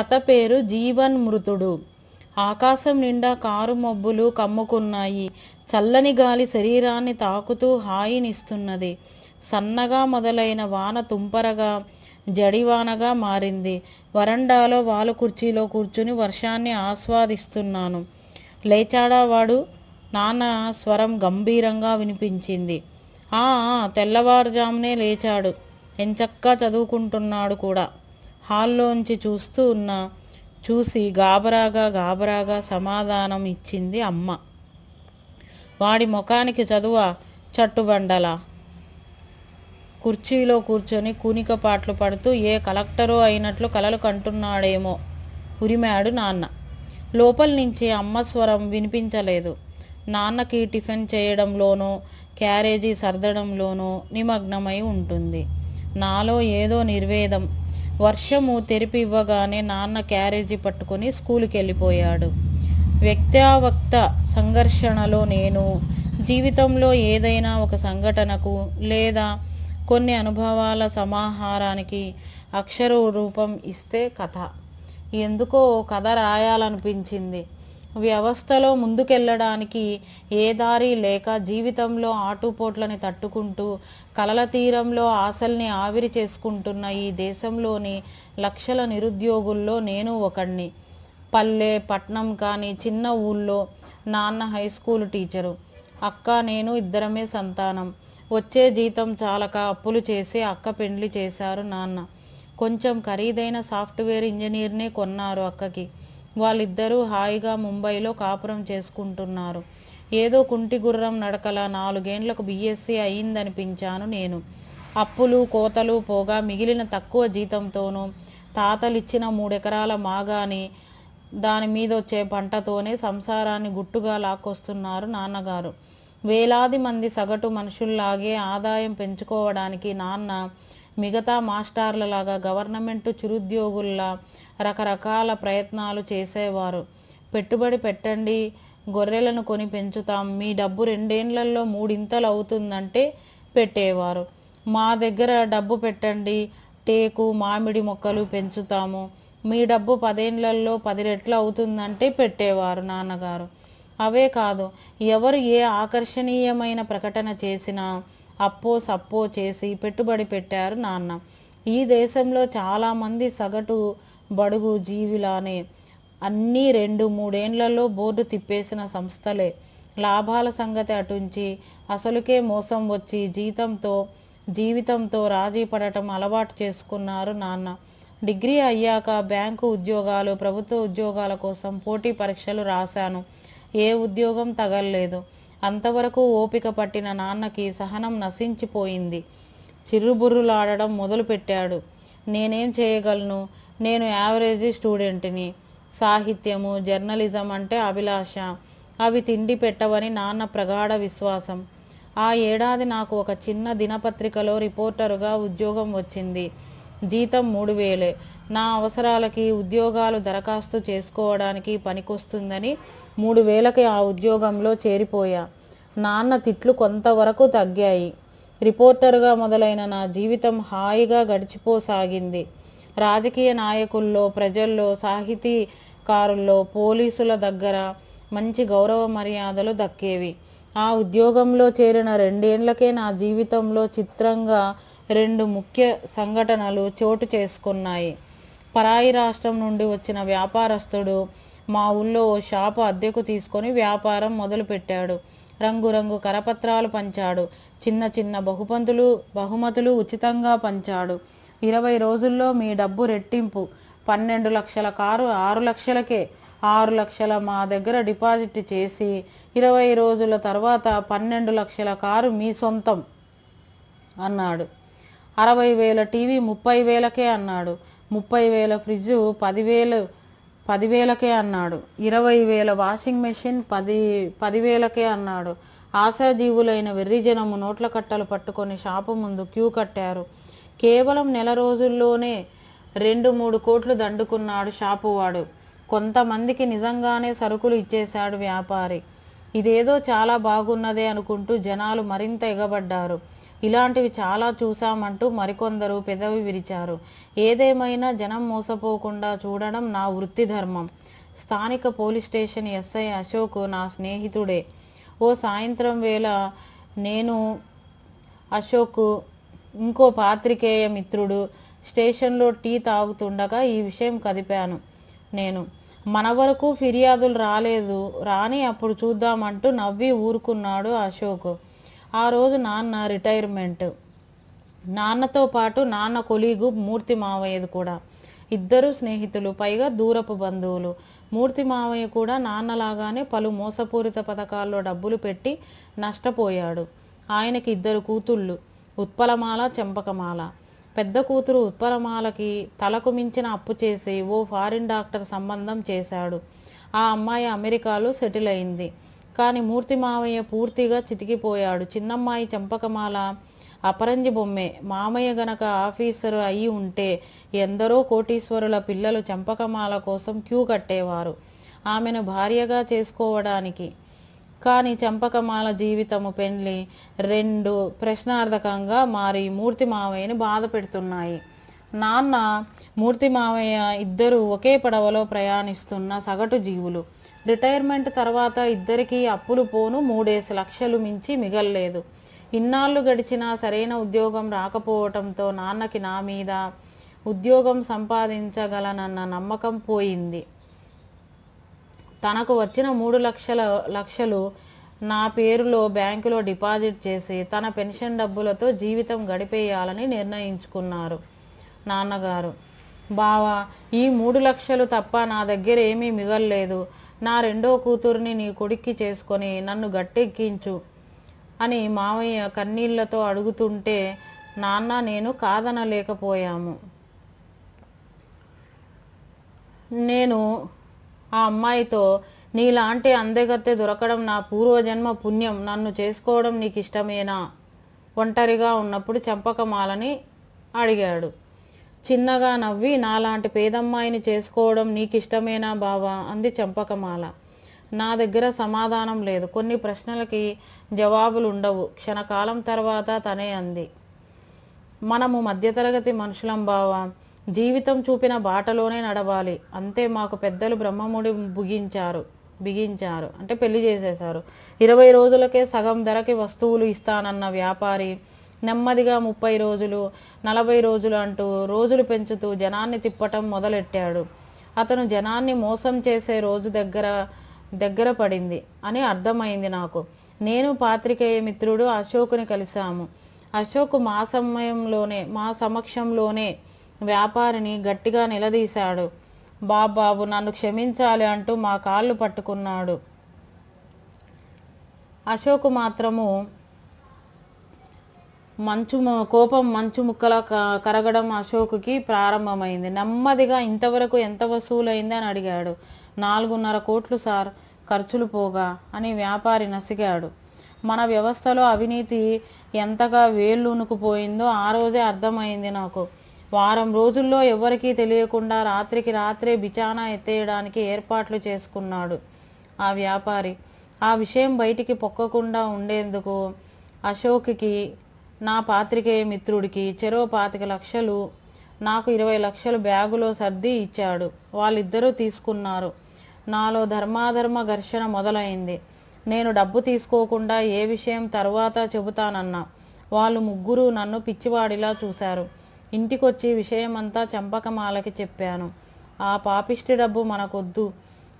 కథ పేరు జీవన్ మృతుడు ఆకాశం నిండా కారు మబ్బులు కమ్ముకున్నాయి చల్లని గాలి శరీరాన్ని తాకుతూ హాయినిస్తున్నది సన్నగా మొదలైన వాన తుంపరగా జడివానగా మారింది వరండాలో వాలు కుర్చీలో కూర్చుని వర్షాన్ని ఆస్వాదిస్తున్నాను లేచాడా వాడు నాన్న స్వరం గంభీరంగా వినిపించింది ఆ తెల్లవారుజామునే లేచాడు ఎంచక్కా చదువుకుంటున్నాడు కూడా హాల్లోంచి చూస్తూ ఉన్న చూసి గాబరాగా గాబరాగా సమాధానం ఇచ్చింది అమ్మ వాడి ముఖానికి చదువ చట్టుబండల కుర్చీలో కూర్చొని కూనిక పాటలు పడుతూ ఏ కలెక్టరు అయినట్లు కలలు కంటున్నాడేమో ఉరిమాడు నాన్న లోపల నుంచి అమ్మ స్వరం వినిపించలేదు నాన్నకి టిఫిన్ చేయడంలోనూ క్యారేజీ సర్దడంలోనూ నిమగ్నమై ఉంటుంది నాలో ఏదో నిర్వేదం వర్షము తెరిపి ఇవ్వగానే నాన్న క్యారేజీ పట్టుకొని స్కూల్కి వెళ్ళిపోయాడు వ్యక్తావక్త సంఘర్షణలో నేను జీవితంలో ఏదైనా ఒక సంఘటనకు లేదా కొన్ని అనుభవాల సమాహారానికి అక్షర రూపం ఇస్తే కథ ఎందుకో కథ రాయాలనిపించింది వ్యవస్థలో ముందుకెళ్ళడానికి ఏ దారి లేక జీవితంలో ఆటుపోట్లని తట్టుకుంటూ కలల తీరంలో ఆశల్ని ఆవిరి చేసుకుంటున్న ఈ దేశంలోని లక్షల నిరుద్యోగుల్లో నేను ఒకణ్ణి పల్లె పట్నం కానీ చిన్న ఊళ్ళో నాన్న హై స్కూల్ టీచరు అక్క నేను ఇద్దరమే సంతానం వచ్చే జీతం చాలక అప్పులు చేసి అక్క పెండ్లి చేశారు నాన్న కొంచెం ఖరీదైన సాఫ్ట్వేర్ ఇంజనీర్నే కొన్నారు అక్కకి వాళ్ళిద్దరూ హాయిగా ముంబైలో కాపురం చేసుకుంటున్నారు ఏదో కుంటి గుర్రం నడకల నాలుగేండ్లకు బీఎస్సీ అయిందనిపించాను నేను అప్పులు కోతలు పోగా మిగిలిన తక్కువ జీతంతోనూ తాతలిచ్చిన మూడెకరాల మాగాని దాని మీద వచ్చే పంటతోనే సంసారాన్ని గుట్టుగా లాక్కొస్తున్నారు నాన్నగారు వేలాది మంది సగటు మనుషుల్లాగే ఆదాయం పెంచుకోవడానికి నాన్న మిగతా మాస్టార్లలాగా గవర్నమెంట్ చిరుద్యోగుల్లా రకరకాల ప్రయత్నాలు చేసేవారు పెట్టుబడి పెట్టండి గొర్రెలను కొని పెంచుతాం మీ డబ్బు రెండేళ్లలో మూడింతలు అవుతుందంటే పెట్టేవారు మా దగ్గర డబ్బు పెట్టండి టేకు మామిడి మొక్కలు పెంచుతాము మీ డబ్బు పదేండ్లలో పది రెట్లు అవుతుందంటే పెట్టేవారు నాన్నగారు అవే కాదు ఎవరు ఏ ఆకర్షణీయమైన ప్రకటన చేసినా అప్పో సప్పో చేసి పెట్టుబడి పెట్టారు నాన్న ఈ దేశంలో చాలామంది సగటు బడుగు జీవిలానే అన్నీ రెండు మూడేండ్లలో బోర్డు తిప్పేసిన సంస్థలే లాభాల సంగతి అటుంచి అసలుకే మోసం వచ్చి జీతంతో జీవితంతో రాజీ పడటం అలవాటు చేసుకున్నారు నాన్న డిగ్రీ అయ్యాక బ్యాంకు ఉద్యోగాలు ప్రభుత్వ ఉద్యోగాల కోసం పోటీ పరీక్షలు రాశాను ఏ ఉద్యోగం తగలలేదు అంతవరకు ఓపిక పట్టిన నాన్నకి సహనం నశించిపోయింది చిర్రుబుర్రులాడడం మొదలుపెట్టాడు నేనేం చేయగలను నేను యావరేజ్ స్టూడెంట్ని సాహిత్యము జర్నలిజం అంటే అభిలాష అవి తిండి పెట్టవని నాన్న ప్రగాఢ విశ్వాసం ఆ ఏడాది నాకు ఒక చిన్న దినపత్రికలో రిపోర్టరుగా ఉద్యోగం వచ్చింది జీతం మూడు వేలే నా అవసరాలకి ఉద్యోగాలు దరఖాస్తు చేసుకోవడానికి పనికొస్తుందని మూడు వేలకి ఆ ఉద్యోగంలో చేరిపోయా నాన్న తిట్లు కొంతవరకు తగ్గాయి రిపోర్టర్గా మొదలైన నా జీవితం హాయిగా గడిచిపోసాగింది రాజకీయ నాయకుల్లో ప్రజల్లో సాహితీకారుల్లో పోలీసుల దగ్గర మంచి గౌరవ మర్యాదలు దక్కేవి ఆ ఉద్యోగంలో చేరిన రెండేళ్లకే నా జీవితంలో చిత్రంగా రెండు ముఖ్య సంఘటనలు చోటు చేసుకున్నాయి పరాయి రాష్ట్రం నుండి వచ్చిన వ్యాపారస్తుడు మా ఊళ్ళో ఓ షాపు అద్దెకు తీసుకొని వ్యాపారం మొదలుపెట్టాడు రంగురంగు కరపత్రాలు పంచాడు చిన్న చిన్న బహుపంతులు బహుమతులు ఉచితంగా పంచాడు ఇరవై రోజుల్లో మీ డబ్బు రెట్టింపు పన్నెండు లక్షల కారు ఆరు లక్షలకే ఆరు లక్షల మా దగ్గర డిపాజిట్ చేసి ఇరవై రోజుల తర్వాత పన్నెండు లక్షల కారు మీ సొంతం అన్నాడు అరవై వేల టీవీ ముప్పై వేలకే అన్నాడు ముప్పై వేల ఫ్రిడ్జు పదివేలు పదివేలకే అన్నాడు ఇరవై వేల వాషింగ్ మెషిన్ పది పదివేలకే అన్నాడు ఆశాజీవులైన వెర్రిజనము నోట్ల కట్టలు పట్టుకొని షాపు ముందు క్యూ కట్టారు కేవలం నెల రోజుల్లోనే రెండు మూడు కోట్లు దండుకున్నాడు షాపు వాడు కొంతమందికి నిజంగానే సరుకులు ఇచ్చేశాడు వ్యాపారి ఇదేదో చాలా బాగున్నదే అనుకుంటూ జనాలు మరింత ఎగబడ్డారు ఇలాంటివి చాలా చూశామంటూ మరికొందరు పెదవి విరిచారు ఏదేమైనా జనం మోసపోకుండా చూడడం నా వృత్తి ధర్మం స్థానిక పోలీస్ స్టేషన్ ఎస్ఐ అశోక్ నా స్నేహితుడే ఓ సాయంత్రం వేళ నేను అశోక్ ఇంకో పాత్రికేయ మిత్రుడు స్టేషన్లో టీ తాగుతుండగా ఈ విషయం కదిపాను నేను మన వరకు ఫిర్యాదులు రాలేదు రాని అప్పుడు చూద్దామంటూ నవ్వి ఊరుకున్నాడు అశోక్ ఆ రోజు నాన్న రిటైర్మెంట్ నాన్నతో పాటు నాన్న కొలీగు మూర్తి మావయ్యది కూడా ఇద్దరు స్నేహితులు పైగా దూరపు బంధువులు మూర్తి మావయ్య కూడా నాన్నలాగానే పలు మోసపూరిత పథకాల్లో డబ్బులు పెట్టి నష్టపోయాడు ఆయనకి ఇద్దరు కూతుళ్ళు ఉత్పలమాల చెంపకమాల పెద్ద కూతురు ఉత్పలమాలకి తలకు మించిన అప్పు చేసి ఓ ఫారిన్ డాక్టర్ సంబంధం చేశాడు ఆ అమ్మాయి అమెరికాలో సెటిల్ అయింది కానీ మూర్తి మావయ్య పూర్తిగా చితికిపోయాడు చిన్నమ్మాయి చంపకమాల అపరంజి బొమ్మే మామయ్య గనక ఆఫీసరు అయి ఉంటే ఎందరో కోటీశ్వరుల పిల్లలు చంపకమాల కోసం క్యూ కట్టేవారు ఆమెను భార్యగా చేసుకోవడానికి కానీ చంపకమాల జీవితము పెండ్లి రెండు ప్రశ్నార్థకంగా మారి మూర్తి మావయ్యని బాధ పెడుతున్నాయి నాన్న మూర్తి మావయ్య ఇద్దరు ఒకే పడవలో ప్రయాణిస్తున్న సగటు జీవులు రిటైర్మెంట్ తర్వాత ఇద్దరికీ అప్పులు పోను మూడేసి లక్షలు మించి మిగల్లేదు ఇన్నాళ్ళు గడిచినా సరైన ఉద్యోగం రాకపోవటంతో నాన్నకి నా మీద ఉద్యోగం సంపాదించగలనన్న నమ్మకం పోయింది తనకు వచ్చిన మూడు లక్షల లక్షలు నా పేరులో బ్యాంకులో డిపాజిట్ చేసి తన పెన్షన్ డబ్బులతో జీవితం గడిపేయాలని నిర్ణయించుకున్నారు నాన్నగారు బావా ఈ మూడు లక్షలు తప్ప నా దగ్గర ఏమీ మిగల్లేదు నా రెండో కూతురిని నీ కొడుక్కి చేసుకొని నన్ను గట్టెక్కించు అని మామయ్య కన్నీళ్లతో అడుగుతుంటే నాన్న నేను కాదనలేకపోయాము నేను ఆ అమ్మాయితో నీలాంటి అందగత్తె దొరకడం నా పూర్వజన్మ పుణ్యం నన్ను చేసుకోవడం నీకు ఇష్టమేనా ఒంటరిగా ఉన్నప్పుడు చంపకమాలని అడిగాడు చిన్నగా నవ్వి నాలాంటి పేదమ్మాయిని చేసుకోవడం నీకిష్టమేనా బావా అంది చంపకమాల నా దగ్గర సమాధానం లేదు కొన్ని ప్రశ్నలకి జవాబులు ఉండవు క్షణకాలం తర్వాత తనే అంది మనము మధ్యతరగతి మనుషులం బావా జీవితం చూపిన బాటలోనే నడవాలి అంతే మాకు పెద్దలు బ్రహ్మముడి బుగించారు బిగించారు అంటే పెళ్లి చేసేశారు ఇరవై రోజులకే సగం ధరకి వస్తువులు ఇస్తానన్న వ్యాపారి నెమ్మదిగా ముప్పై రోజులు నలభై రోజులు అంటూ రోజులు పెంచుతూ జనాన్ని తిప్పటం మొదలెట్టాడు అతను జనాన్ని మోసం చేసే రోజు దగ్గర దగ్గర పడింది అని అర్థమైంది నాకు నేను పాత్రికేయ మిత్రుడు అశోకుని కలిశాము అశోక్ మా సమయంలోనే మా సమక్షంలోనే వ్యాపారిని గట్టిగా నిలదీశాడు బాబాబు నన్ను క్షమించాలి అంటూ మా కాళ్ళు పట్టుకున్నాడు అశోక్ మాత్రము మంచు కోపం మంచు ముక్కలా కరగడం అశోక్కి ప్రారంభమైంది నెమ్మదిగా ఇంతవరకు ఎంత వసూలైంది అని అడిగాడు నాలుగున్నర కోట్లు సార్ ఖర్చులు పోగా అని వ్యాపారి నసిగాడు మన వ్యవస్థలో అవినీతి ఎంతగా వేళ్ళునుకుపోయిందో ఆ రోజే అర్థమైంది నాకు వారం రోజుల్లో ఎవరికీ తెలియకుండా రాత్రికి రాత్రే బిచానా ఎత్తేయడానికి ఏర్పాట్లు చేసుకున్నాడు ఆ వ్యాపారి ఆ విషయం బయటికి పొక్కకుండా ఉండేందుకు అశోక్కి నా పాత్రికేయ మిత్రుడికి చెరో పాతిక లక్షలు నాకు ఇరవై లక్షలు బ్యాగులో సర్ది ఇచ్చాడు వాళ్ళిద్దరూ తీసుకున్నారు నాలో ధర్మాధర్మ ఘర్షణ మొదలైంది నేను డబ్బు తీసుకోకుండా ఏ విషయం తర్వాత చెబుతానన్నా వాళ్ళు ముగ్గురు నన్ను పిచ్చివాడిలా చూశారు ఇంటికొచ్చి విషయమంతా చంపకమాలకి చెప్పాను ఆ పాపిష్టి డబ్బు మనకొద్దు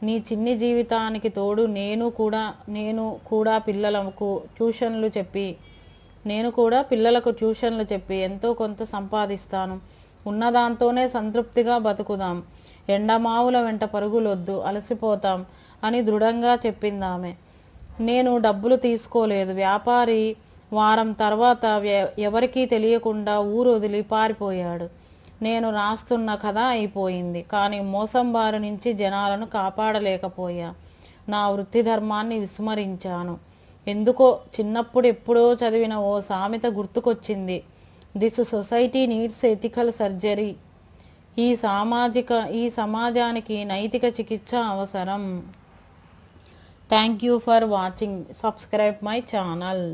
నీ చిన్ని జీవితానికి తోడు నేను కూడా నేను కూడా పిల్లలకు ట్యూషన్లు చెప్పి నేను కూడా పిల్లలకు ట్యూషన్లు చెప్పి ఎంతో కొంత సంపాదిస్తాను ఉన్నదాంతోనే సంతృప్తిగా బతుకుదాం ఎండమావుల వెంట పరుగులొద్దు అలసిపోతాం అని దృఢంగా చెప్పిందామె నేను డబ్బులు తీసుకోలేదు వ్యాపారి వారం తర్వాత ఎవరికీ తెలియకుండా ఊరు వదిలి పారిపోయాడు నేను రాస్తున్న కథ అయిపోయింది కానీ మోసం బారి నుంచి జనాలను కాపాడలేకపోయా నా వృత్తి ధర్మాన్ని విస్మరించాను ఎందుకో చిన్నప్పుడు ఎప్పుడో చదివిన ఓ సామెత గుర్తుకొచ్చింది this society needs ethical surgery ఈ సామాజిక ఈ సమాజానికి నైతిక చికిత్స అవసరం thank you for watching subscribe my channel